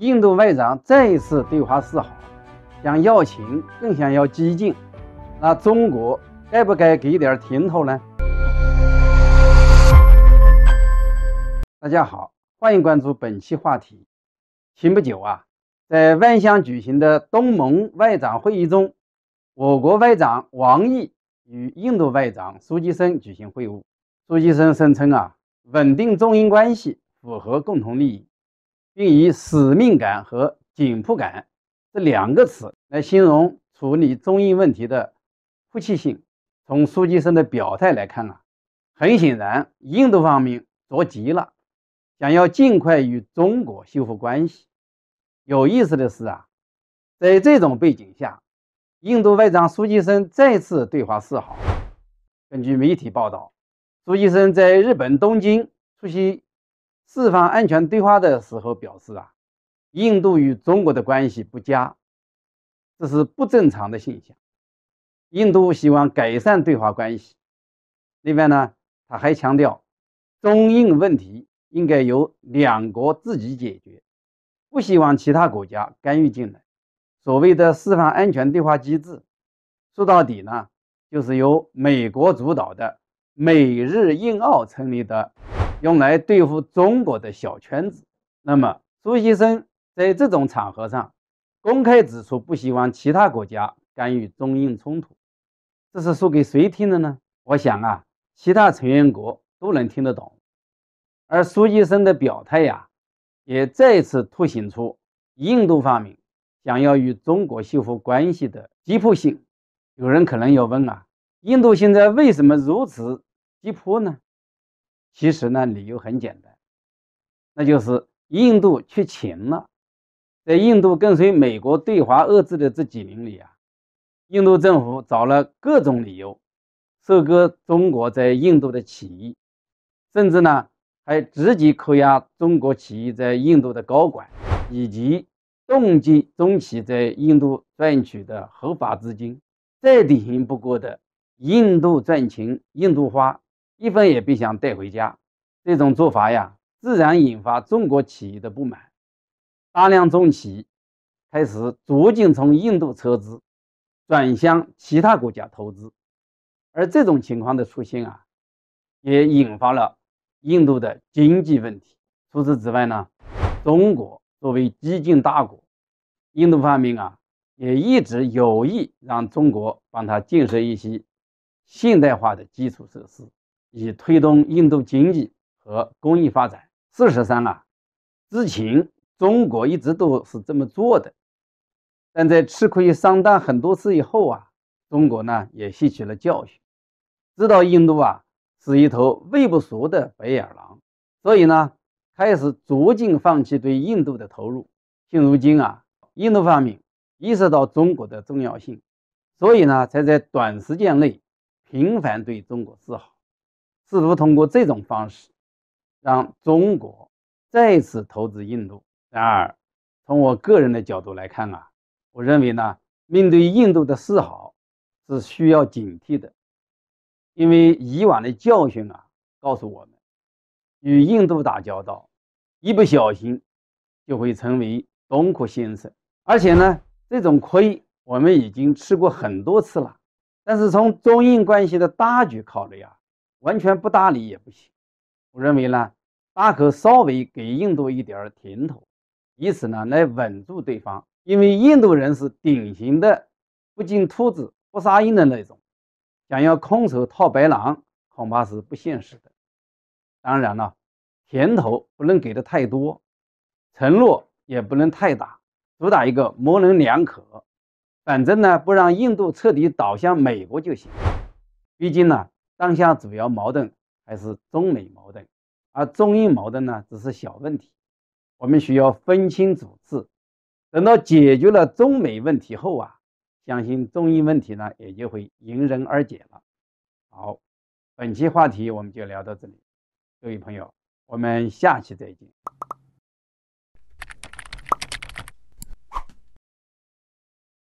印度外长再一次对华示好，想要情更想要激进，那中国该不该给点甜头呢？大家好，欢迎关注本期话题。前不久啊，在万象举行的东盟外长会议中，我国外长王毅与印度外长苏杰生举行会晤，苏杰生声称啊，稳定中印关系符合共同利益。并以使命感和紧迫感这两个词来形容处理中印问题的迫切性。从苏基生的表态来看啊，很显然印度方面着急了，想要尽快与中国修复关系。有意思的是啊，在这种背景下，印度外长苏杰生再次对华示好。根据媒体报道，苏杰生在日本东京出席。四方安全对话的时候表示啊，印度与中国的关系不佳，这是不正常的现象。印度希望改善对华关系。另外呢，他还强调，中印问题应该由两国自己解决，不希望其他国家干预进来。所谓的四方安全对话机制，说到底呢，就是由美国主导的美日印澳成立的。用来对付中国的小圈子，那么苏西生在这种场合上公开指出不希望其他国家干预中印冲突，这是说给谁听的呢？我想啊，其他成员国都能听得懂。而苏西生的表态呀，也再次凸显出印度方面想要与中国修复关系的急迫性。有人可能要问啊，印度现在为什么如此急迫呢？其实呢，理由很简单，那就是印度缺钱了。在印度跟随美国对华遏制的这几年里啊，印度政府找了各种理由，收割中国在印度的企业，甚至呢还直接扣押中国企业在印度的高管，以及冻结中企在印度赚取的合法资金。再典型不过的，印度赚钱，印度花。一分也别想带回家，这种做法呀，自然引发中国企业的不满，大量中企开始逐渐从印度撤资，转向其他国家投资，而这种情况的出现啊，也引发了印度的经济问题。除此之外呢，中国作为激进大国，印度方面啊，也一直有意让中国帮他建设一些现代化的基础设施。以推动印度经济和工业发展。事实上啊，之前中国一直都是这么做的，但在吃亏上当很多次以后啊，中国呢也吸取了教训，知道印度啊是一头喂不熟的白眼狼，所以呢开始逐渐放弃对印度的投入。现如今啊，印度方面意识到中国的重要性，所以呢才在短时间内频繁对中国示好。试图通过这种方式让中国再次投资印度。然而，从我个人的角度来看啊，我认为呢，面对印度的示好是需要警惕的，因为以往的教训啊告诉我们，与印度打交道一不小心就会成为东扩先生，而且呢，这种亏我们已经吃过很多次了。但是，从中印关系的大局考虑啊。完全不搭理也不行，我认为呢，大可稍微给印度一点甜头，以此呢来稳住对方。因为印度人是典型的不进兔子不杀鹰的那种，想要空手套白狼恐怕是不现实的。当然了，甜头不能给的太多，承诺也不能太大，主打一个模棱两可，反正呢不让印度彻底倒向美国就行。毕竟呢。当下主要矛盾还是中美矛盾，而中印矛盾呢只是小问题。我们需要分清主次，等到解决了中美问题后啊，相信中印问题呢也就会迎刃而解了。好，本期话题我们就聊到这里，各位朋友，我们下期再见。